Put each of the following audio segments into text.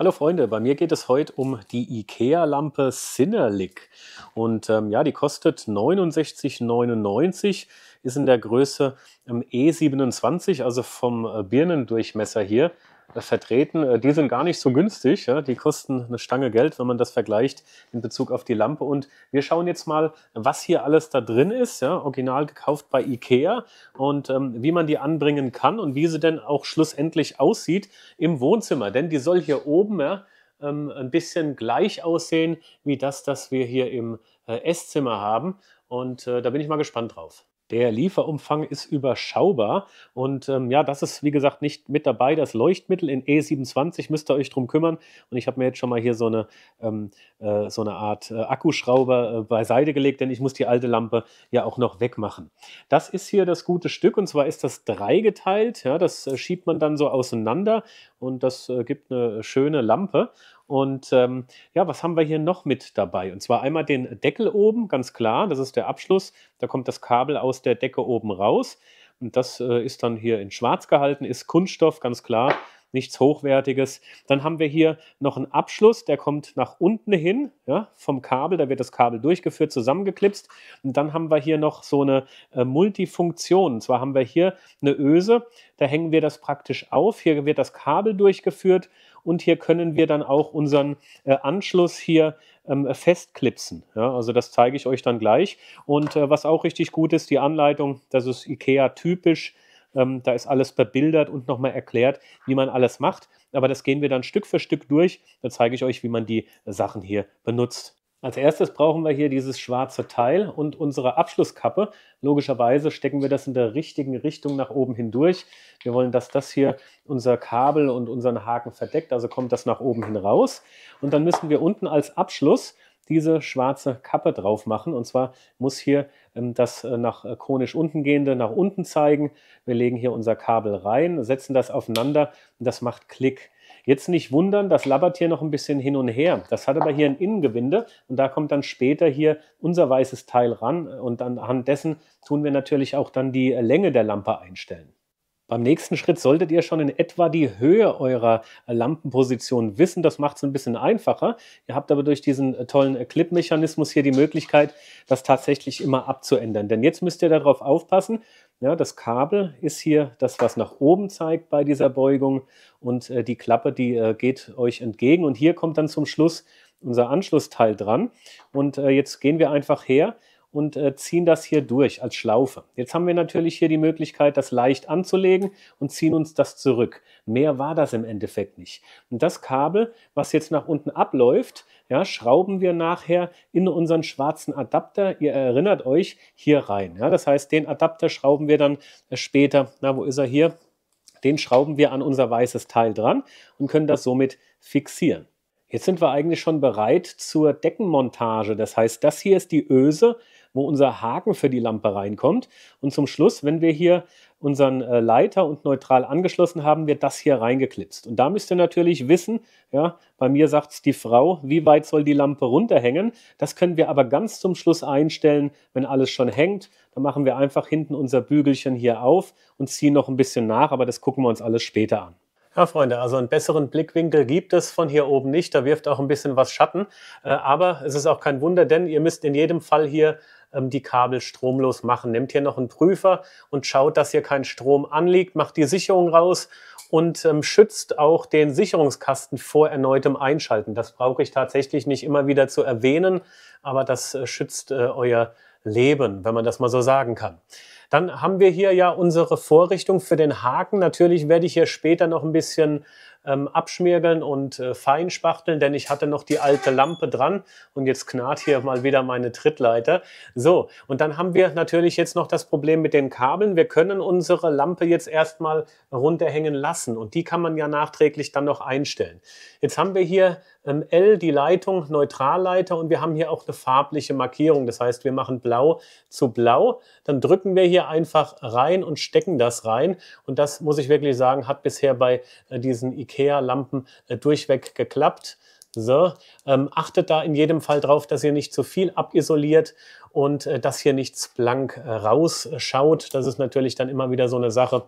Hallo Freunde, bei mir geht es heute um die IKEA-Lampe Cinelic. Und ähm, ja, die kostet 69,99, ist in der Größe ähm, E27, also vom äh, Birnendurchmesser hier vertreten. Äh, die sind gar nicht so günstig. Ja? Die kosten eine Stange Geld, wenn man das vergleicht in Bezug auf die Lampe. Und wir schauen jetzt mal, was hier alles da drin ist. Ja? Original gekauft bei Ikea und ähm, wie man die anbringen kann und wie sie denn auch schlussendlich aussieht im Wohnzimmer. Denn die soll hier oben ja, ähm, ein bisschen gleich aussehen wie das, das wir hier im äh, Esszimmer haben. Und äh, da bin ich mal gespannt drauf. Der Lieferumfang ist überschaubar. Und ähm, ja, das ist wie gesagt nicht mit dabei. Das Leuchtmittel in E27 müsst ihr euch drum kümmern. Und ich habe mir jetzt schon mal hier so eine, ähm, äh, so eine Art äh, Akkuschrauber äh, beiseite gelegt, denn ich muss die alte Lampe ja auch noch wegmachen. Das ist hier das gute Stück und zwar ist das dreigeteilt. Ja, das äh, schiebt man dann so auseinander und das äh, gibt eine schöne Lampe. Und ähm, ja, was haben wir hier noch mit dabei? Und zwar einmal den Deckel oben, ganz klar, das ist der Abschluss. Da kommt das Kabel aus der Decke oben raus. Und das äh, ist dann hier in schwarz gehalten, ist Kunststoff, ganz klar nichts Hochwertiges. Dann haben wir hier noch einen Abschluss, der kommt nach unten hin ja, vom Kabel, da wird das Kabel durchgeführt, zusammengeklipst. Und dann haben wir hier noch so eine äh, Multifunktion. Und zwar haben wir hier eine Öse, da hängen wir das praktisch auf. Hier wird das Kabel durchgeführt und hier können wir dann auch unseren äh, Anschluss hier ähm, festklipsen. Ja, also das zeige ich euch dann gleich. Und äh, was auch richtig gut ist, die Anleitung, das ist IKEA typisch. Ähm, da ist alles bebildert und nochmal erklärt, wie man alles macht. Aber das gehen wir dann Stück für Stück durch. Da zeige ich euch, wie man die Sachen hier benutzt. Als erstes brauchen wir hier dieses schwarze Teil und unsere Abschlusskappe. Logischerweise stecken wir das in der richtigen Richtung nach oben hindurch. Wir wollen, dass das hier unser Kabel und unseren Haken verdeckt, also kommt das nach oben hin raus. Und dann müssen wir unten als Abschluss diese schwarze Kappe drauf machen. Und zwar muss hier ähm, das äh, nach äh, konisch unten gehende nach unten zeigen. Wir legen hier unser Kabel rein, setzen das aufeinander und das macht Klick. Jetzt nicht wundern, das labbert hier noch ein bisschen hin und her. Das hat aber hier ein Innengewinde und da kommt dann später hier unser weißes Teil ran und anhand dessen tun wir natürlich auch dann die Länge der Lampe einstellen. Beim nächsten Schritt solltet ihr schon in etwa die Höhe eurer Lampenposition wissen. Das macht es ein bisschen einfacher. Ihr habt aber durch diesen tollen Clip-Mechanismus hier die Möglichkeit, das tatsächlich immer abzuändern. Denn jetzt müsst ihr darauf aufpassen, ja, das Kabel ist hier das, was nach oben zeigt bei dieser Beugung und äh, die Klappe, die äh, geht euch entgegen. Und hier kommt dann zum Schluss unser Anschlussteil dran. Und äh, jetzt gehen wir einfach her und äh, ziehen das hier durch als Schlaufe. Jetzt haben wir natürlich hier die Möglichkeit, das leicht anzulegen und ziehen uns das zurück. Mehr war das im Endeffekt nicht. Und das Kabel, was jetzt nach unten abläuft, ja, schrauben wir nachher in unseren schwarzen Adapter, ihr erinnert euch, hier rein. Ja, das heißt, den Adapter schrauben wir dann äh, später, na wo ist er hier? Den schrauben wir an unser weißes Teil dran und können das somit fixieren. Jetzt sind wir eigentlich schon bereit zur Deckenmontage. Das heißt, das hier ist die Öse, wo unser Haken für die Lampe reinkommt. Und zum Schluss, wenn wir hier unseren äh, Leiter und neutral angeschlossen haben, wird das hier reingeklipst. Und da müsst ihr natürlich wissen, ja, bei mir sagt es die Frau, wie weit soll die Lampe runterhängen. Das können wir aber ganz zum Schluss einstellen, wenn alles schon hängt. Dann machen wir einfach hinten unser Bügelchen hier auf und ziehen noch ein bisschen nach, aber das gucken wir uns alles später an. Ja, Freunde, also einen besseren Blickwinkel gibt es von hier oben nicht. Da wirft auch ein bisschen was Schatten. Äh, aber es ist auch kein Wunder, denn ihr müsst in jedem Fall hier ähm, die Kabel stromlos machen. Nehmt hier noch einen Prüfer und schaut, dass hier kein Strom anliegt, macht die Sicherung raus und ähm, schützt auch den Sicherungskasten vor erneutem Einschalten. Das brauche ich tatsächlich nicht immer wieder zu erwähnen, aber das äh, schützt äh, euer Leben, wenn man das mal so sagen kann. Dann haben wir hier ja unsere Vorrichtung für den Haken. Natürlich werde ich hier später noch ein bisschen ähm, abschmirgeln und äh, feinspachteln, denn ich hatte noch die alte Lampe dran und jetzt knarrt hier mal wieder meine Trittleiter. So, und dann haben wir natürlich jetzt noch das Problem mit den Kabeln. Wir können unsere Lampe jetzt erstmal runterhängen lassen und die kann man ja nachträglich dann noch einstellen. Jetzt haben wir hier ähm, L, die Leitung, Neutralleiter und wir haben hier auch eine farbliche Markierung. Das heißt, wir machen blau zu blau, dann drücken wir hier hier einfach rein und stecken das rein. Und das muss ich wirklich sagen, hat bisher bei äh, diesen IKEA-Lampen äh, durchweg geklappt. So, ähm, achtet da in jedem Fall drauf, dass ihr nicht zu viel abisoliert und äh, dass hier nichts blank äh, rausschaut. Das ist natürlich dann immer wieder so eine Sache.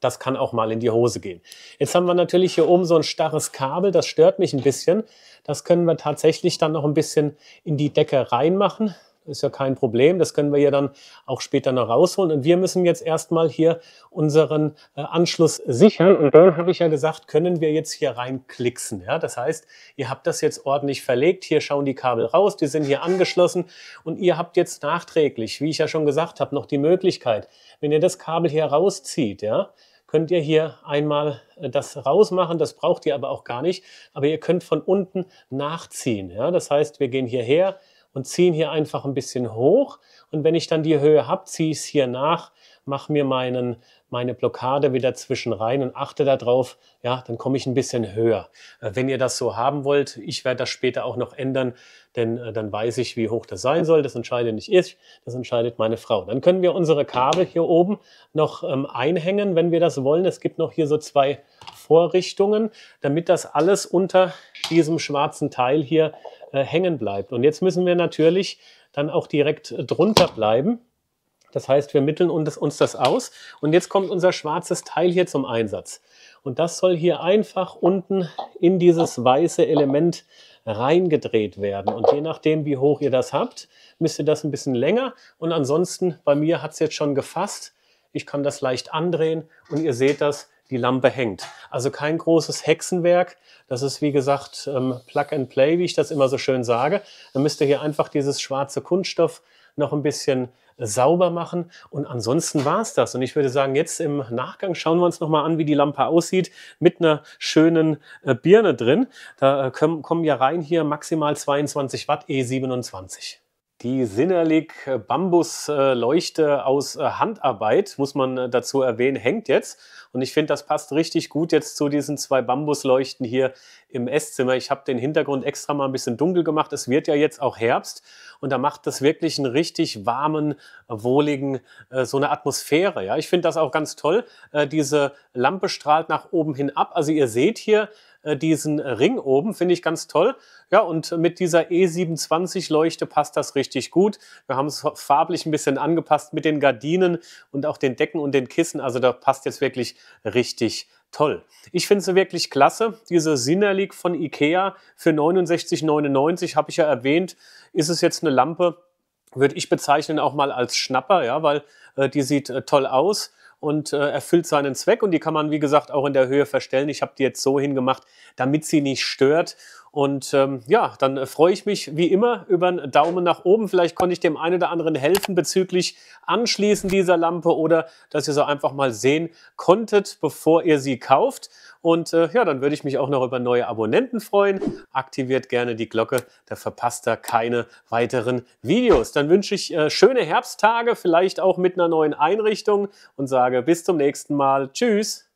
Das kann auch mal in die Hose gehen. Jetzt haben wir natürlich hier oben so ein starres Kabel, das stört mich ein bisschen. Das können wir tatsächlich dann noch ein bisschen in die Decke reinmachen ist ja kein Problem. Das können wir ja dann auch später noch rausholen. Und wir müssen jetzt erstmal hier unseren äh, Anschluss sichern. Und dann habe ich ja gesagt, können wir jetzt hier reinklicksen. Ja? Das heißt, ihr habt das jetzt ordentlich verlegt. Hier schauen die Kabel raus. Die sind hier angeschlossen. Und ihr habt jetzt nachträglich, wie ich ja schon gesagt habe, noch die Möglichkeit, wenn ihr das Kabel hier rauszieht, ja, könnt ihr hier einmal äh, das rausmachen. Das braucht ihr aber auch gar nicht. Aber ihr könnt von unten nachziehen. Ja? Das heißt, wir gehen hierher und ziehen hier einfach ein bisschen hoch. Und wenn ich dann die Höhe habe, ziehe ich es hier nach, mache mir meinen, meine Blockade wieder zwischen rein und achte darauf, ja, dann komme ich ein bisschen höher. Äh, wenn ihr das so haben wollt, ich werde das später auch noch ändern, denn äh, dann weiß ich, wie hoch das sein soll. Das entscheidet nicht ich, das entscheidet meine Frau. Dann können wir unsere Kabel hier oben noch ähm, einhängen, wenn wir das wollen. Es gibt noch hier so zwei Vorrichtungen, damit das alles unter diesem schwarzen Teil hier äh, hängen bleibt. Und jetzt müssen wir natürlich dann auch direkt drunter bleiben. Das heißt, wir mitteln uns das aus. Und jetzt kommt unser schwarzes Teil hier zum Einsatz. Und das soll hier einfach unten in dieses weiße Element reingedreht werden. Und je nachdem, wie hoch ihr das habt, müsst ihr das ein bisschen länger. Und ansonsten, bei mir hat es jetzt schon gefasst. Ich kann das leicht andrehen und ihr seht das, die Lampe hängt. Also kein großes Hexenwerk. Das ist wie gesagt ähm, Plug and Play, wie ich das immer so schön sage. Dann müsst ihr hier einfach dieses schwarze Kunststoff noch ein bisschen sauber machen. Und ansonsten war es das. Und ich würde sagen, jetzt im Nachgang schauen wir uns nochmal an, wie die Lampe aussieht, mit einer schönen äh, Birne drin. Da äh, können, kommen ja rein hier maximal 22 Watt E27. Die Sinnerlik Bambusleuchte äh, aus äh, Handarbeit, muss man äh, dazu erwähnen, hängt jetzt. Und ich finde, das passt richtig gut jetzt zu diesen zwei Bambusleuchten hier im Esszimmer. Ich habe den Hintergrund extra mal ein bisschen dunkel gemacht. Es wird ja jetzt auch Herbst und da macht das wirklich einen richtig warmen, wohligen, so eine Atmosphäre. Ja, ich finde das auch ganz toll. Diese Lampe strahlt nach oben hin ab. Also ihr seht hier, äh, diesen Ring oben, finde ich ganz toll. Ja, und mit dieser E27-Leuchte passt das richtig gut. Wir haben es farblich ein bisschen angepasst mit den Gardinen und auch den Decken und den Kissen. Also da passt jetzt wirklich richtig toll. Ich finde sie wirklich klasse. Diese Sinnerlik von Ikea für 69,99 habe ich ja erwähnt, ist es jetzt eine Lampe, würde ich bezeichnen auch mal als Schnapper, ja, weil äh, die sieht äh, toll aus und äh, erfüllt seinen Zweck und die kann man, wie gesagt, auch in der Höhe verstellen. Ich habe die jetzt so hingemacht, damit sie nicht stört und ähm, ja, dann äh, freue ich mich wie immer über einen Daumen nach oben. Vielleicht konnte ich dem einen oder anderen helfen bezüglich Anschließen dieser Lampe oder dass ihr sie einfach mal sehen konntet, bevor ihr sie kauft. Und äh, ja, dann würde ich mich auch noch über neue Abonnenten freuen. Aktiviert gerne die Glocke, da verpasst ihr keine weiteren Videos. Dann wünsche ich äh, schöne Herbsttage, vielleicht auch mit einer neuen Einrichtung und sage bis zum nächsten Mal. Tschüss!